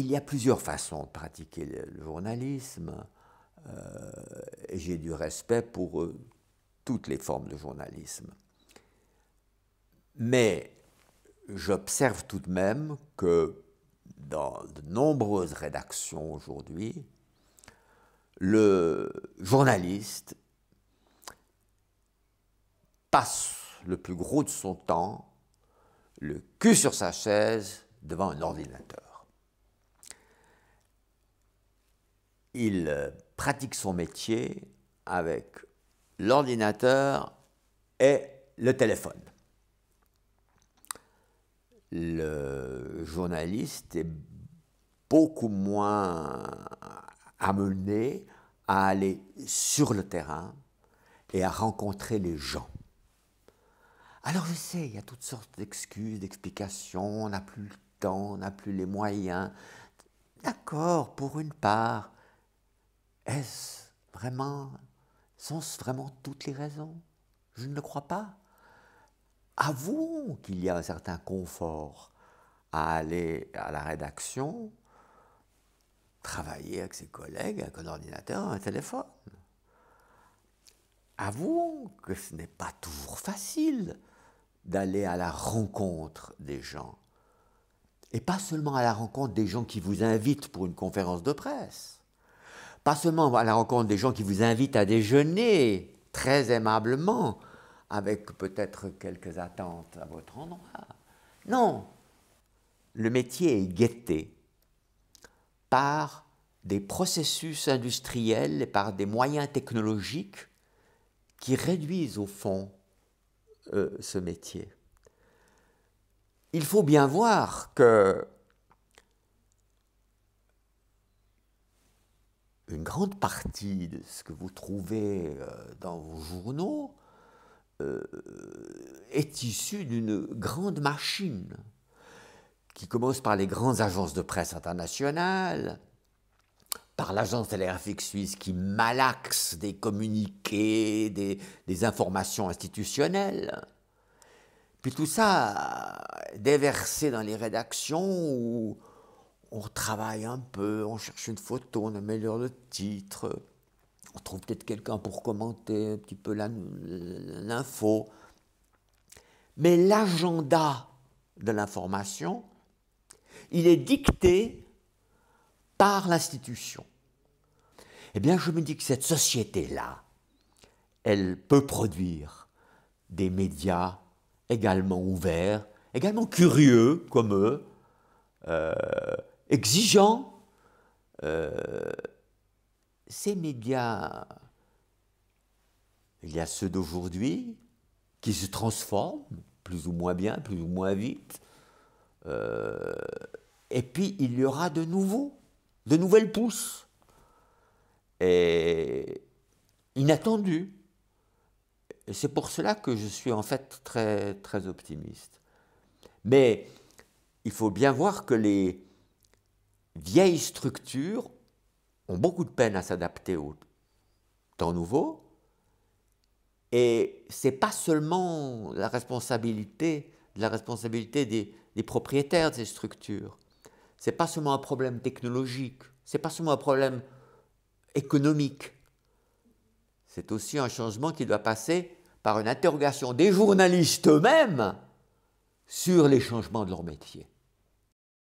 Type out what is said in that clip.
il y a plusieurs façons de pratiquer le, journalisme, euh, et j'ai du respect pour euh, toutes les formes de journalisme. Mais j'observe tout de même que dans de nombreuses rédactions aujourd'hui, le journaliste passe le plus gros de son temps le cul sur sa chaise devant un ordinateur. il euh, pratique son métier avec l'ordinateur et le téléphone. Le journaliste est beaucoup moins amené à aller sur le terrain et à rencontrer les gens. Alors je sais, il y a toutes sortes d'excuses, d'explications, on n'a plus le temps, on n'a plus les moyens. D'accord, pour une part, est-ce vraiment, sont vraiment toutes les raisons Je ne le crois pas. Avouons qu'il y a un certain confort à aller à la rédaction, travailler avec ses collègues, avec un ordinateur, un téléphone. Avouons que ce n'est pas toujours facile d'aller à la rencontre des gens. Et pas seulement à la rencontre des gens qui vous invitent pour une conférence de presse pas seulement à la rencontre des gens qui vous invitent à déjeuner très aimablement, avec peut-être quelques attentes à votre endroit. Non, le métier est guetté par des processus industriels et par des moyens technologiques qui réduisent au fond euh, ce métier. Il faut bien voir que une grande partie de ce que vous trouvez euh, dans vos journaux euh, est issue d'une grande machine qui commence par les grandes agences de presse internationales, par l'agence télégraphique suisse qui malaxe des communiqués, des, informations institutionnelles. Puis tout ça déversé dans les rédactions ou on travaille un peu, on cherche une photo, on améliore le titre, on trouve peut-être quelqu'un pour commenter un petit peu l'info. Mais l'agenda de l'information, il est dicté par l'institution. Eh bien, je me dis que cette société-là, elle peut produire des médias également ouverts, également curieux comme eux, euh, exigeant, euh, ces médias, il y a ceux d'aujourd'hui qui se transforment plus ou moins bien, plus ou moins vite, euh, et puis il y aura de nouveaux, de nouvelles pousses, et inattendues. c'est pour cela que je suis en fait très, très optimiste. Mais il faut bien voir que les, vieilles structures ont beaucoup de peine à s'adapter au temps nouveau. Et ce n'est pas seulement la responsabilité, la responsabilité des, des propriétaires de ces structures. Ce n'est pas seulement un problème technologique, ce n'est pas seulement un problème économique. C'est aussi un changement qui doit passer par une interrogation des journalistes eux-mêmes sur les changements de leur métier.